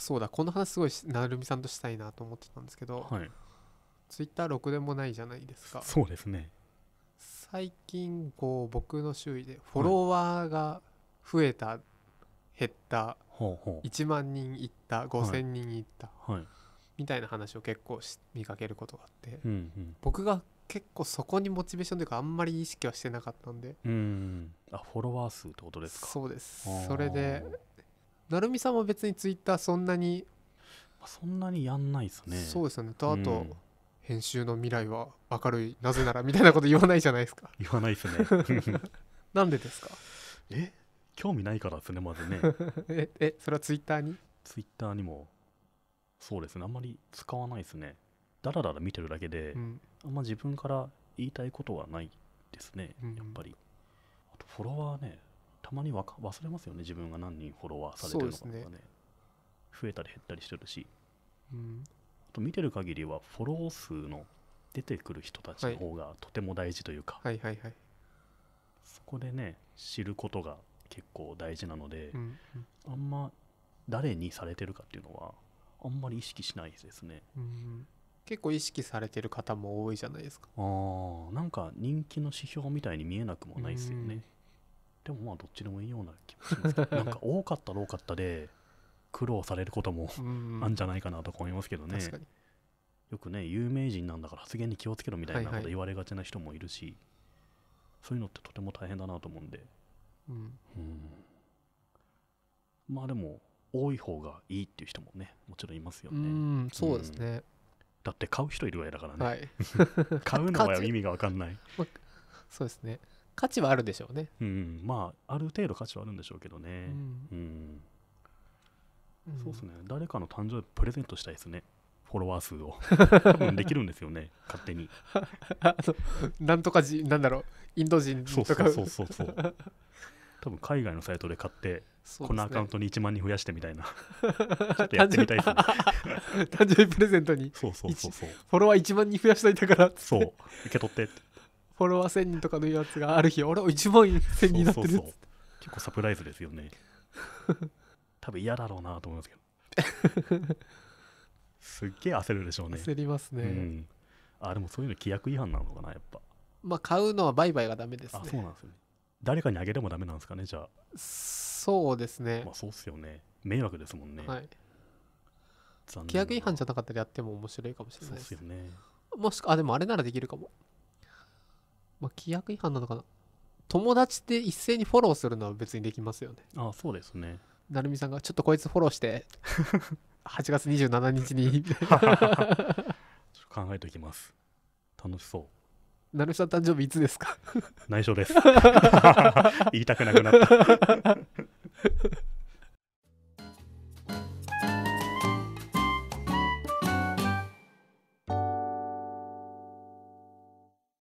そうだこの話すごいなるみさんとしたいなと思ってたんですけど、はい、ツイッターろくでもないじゃないですかそうですね最近こう僕の周囲でフォロワーが増えた、はい、減ったほうほう1万人いった5,000人いった、はい、みたいな話を結構見かけることがあって、うんうん、僕が結構そこにモチベーションというかあんまり意識はしてなかったんでうんあフォロワー数ってことですかそうですそれで成美さんは別にツイッターそんなにそんなにやんないですねそうですよねとあと、うん、編集の未来は明るいなぜならみたいなこと言わないじゃないですか 言わないですね なんでですかえ興味ないからですねまずね ええそれはツイッターにツイッターにもそうですねあんまり使わないですねだらだら見てるだけで、うん、あんま自分から言いたいことはないですね、うん、やっぱりあとフォロワーねたまにわか忘れますよね自分が何人フォロワーされてるのかとかね、ね、増えたり減ったりしてるし、うん、あと見てる限りはフォロー数の出てくる人たちの方がとても大事というか、はい、はいはいはいそこでね知ることが結構大事なので、うんうん、あんま誰にされてるかっていうのはあんまり意識しないですね、うん、結構意識されてる方も多いじゃないですかああんか人気の指標みたいに見えなくもないですよね、うんでもまあどっちでもいいような気もするんですけど なんか多かったら多かったで苦労されることもあんじゃないかなとか思いますけどねよくね有名人なんだから発言に気をつけろみたいなこと言われがちな人もいるし、はいはい、そういうのってとても大変だなと思うんで、うん、うんまあでも多い方がいいっていう人もねもちろんいますよねうそうですね、うん、だって買う人いるわけだからね、はい、買うのは意味が分かんない、まそうですね価値はあるでしょうね、うん、まあある程度価値はあるんでしょうけどね、うん、うん、そうですね誰かの誕生日プレゼントしたいですねフォロワー数を 多分できるんですよね勝手にあなんとかじなんだろうインド人とかそうそうそうそう多分海外のサイトで買って、ね、このアカウントに1万人増やしてみたいな ちょっとやってみたいですね 誕生日プレゼントにそうそうそうそうフォロワー1万人増やしといたからそう受け取ってってフォロワー1000人とかのやつがある日俺1万1000人になってるそうそう結構サプライズですよね 多分嫌だろうなと思いますけど すっげえ焦るでしょうね焦りますね、うん、あでもそういうの規約違反なのかなやっぱまあ買うのは売買がダメですねあそうなんですよね誰かにあげてもダメなんですかねじゃあそうですねまあそうっすよね迷惑ですもんねはい規約違反じゃなかったらやっても面白いかもしれないですすよねもしくあでもあれならできるかもまあ、規約違反なのかな友達って一斉にフォローするのは別にできますよねああそうですね成美さんが「ちょっとこいつフォローして8月27日に」考えておきます楽しそう成美さん誕生日いつですか内緒です 言いたくなくなった